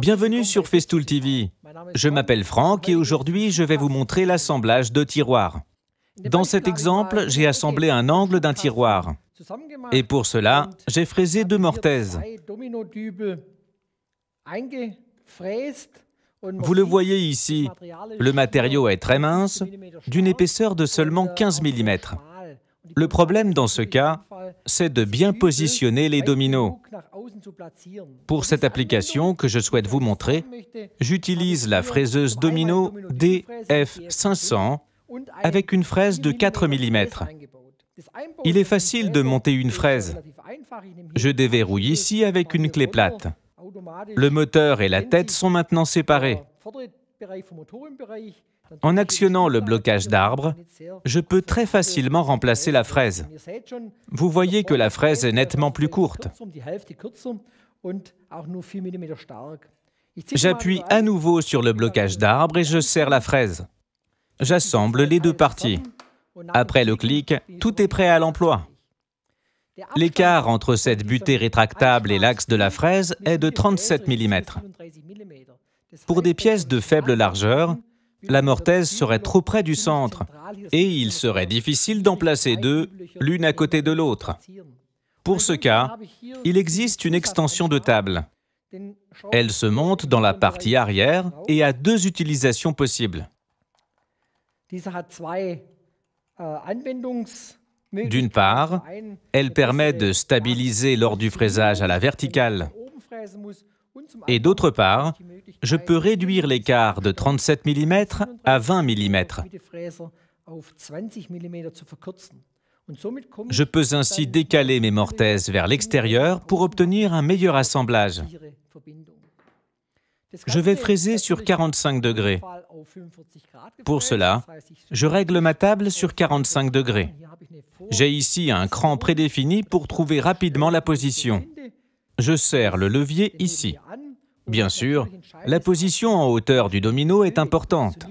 Bienvenue sur Festool TV. Je m'appelle Franck et aujourd'hui je vais vous montrer l'assemblage de tiroirs. Dans cet exemple, j'ai assemblé un angle d'un tiroir. Et pour cela, j'ai fraisé deux mortaises. Vous le voyez ici, le matériau est très mince, d'une épaisseur de seulement 15 mm. Le problème dans ce cas, c'est de bien positionner les dominos. Pour cette application que je souhaite vous montrer, j'utilise la fraiseuse Domino DF500 avec une fraise de 4 mm. Il est facile de monter une fraise. Je déverrouille ici avec une clé plate. Le moteur et la tête sont maintenant séparés. En actionnant le blocage d'arbre, je peux très facilement remplacer la fraise. Vous voyez que la fraise est nettement plus courte. J'appuie à nouveau sur le blocage d'arbre et je serre la fraise. J'assemble les deux parties. Après le clic, tout est prêt à l'emploi. L'écart entre cette butée rétractable et l'axe de la fraise est de 37 mm. Pour des pièces de faible largeur, la Mortaise serait trop près du centre et il serait difficile d'en placer deux, l'une à côté de l'autre. Pour ce cas, il existe une extension de table. Elle se monte dans la partie arrière et a deux utilisations possibles. D'une part, elle permet de stabiliser lors du fraisage à la verticale. Et d'autre part, je peux réduire l'écart de 37 mm à 20 mm. Je peux ainsi décaler mes mortaises vers l'extérieur pour obtenir un meilleur assemblage. Je vais fraiser sur 45 degrés. Pour cela, je règle ma table sur 45 degrés. J'ai ici un cran prédéfini pour trouver rapidement la position. Je serre le levier ici. Bien sûr, la position en hauteur du domino est importante.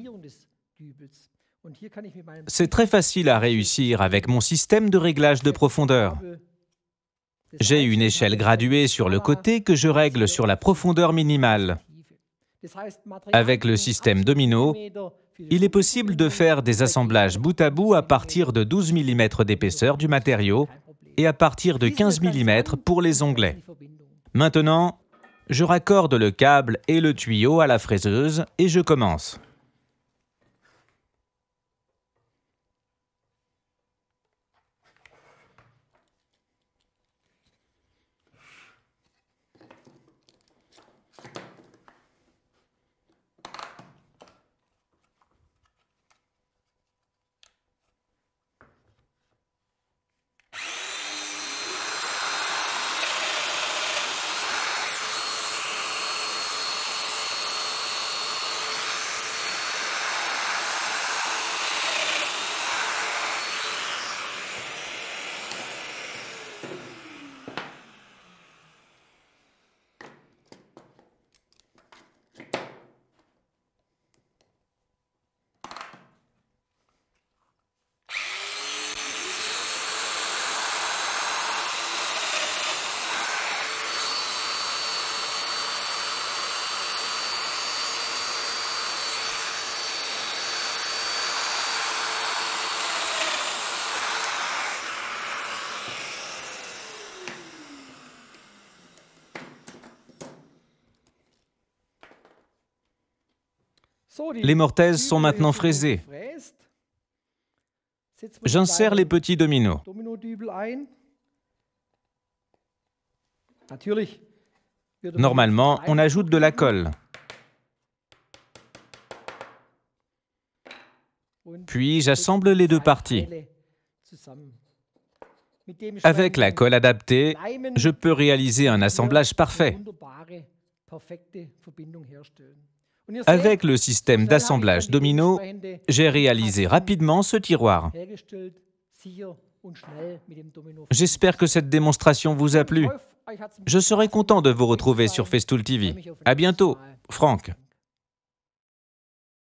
C'est très facile à réussir avec mon système de réglage de profondeur. J'ai une échelle graduée sur le côté que je règle sur la profondeur minimale. Avec le système domino, il est possible de faire des assemblages bout à bout à partir de 12 mm d'épaisseur du matériau et à partir de 15 mm pour les onglets. Maintenant, je raccorde le câble et le tuyau à la fraiseuse et je commence. Les mortaises sont maintenant fraisées. J'insère les petits dominos. Normalement, on ajoute de la colle. Puis j'assemble les deux parties. Avec la colle adaptée, je peux réaliser un assemblage parfait. Avec le système d'assemblage domino, j'ai réalisé rapidement ce tiroir. J'espère que cette démonstration vous a plu. Je serai content de vous retrouver sur Festool TV. À bientôt, Franck.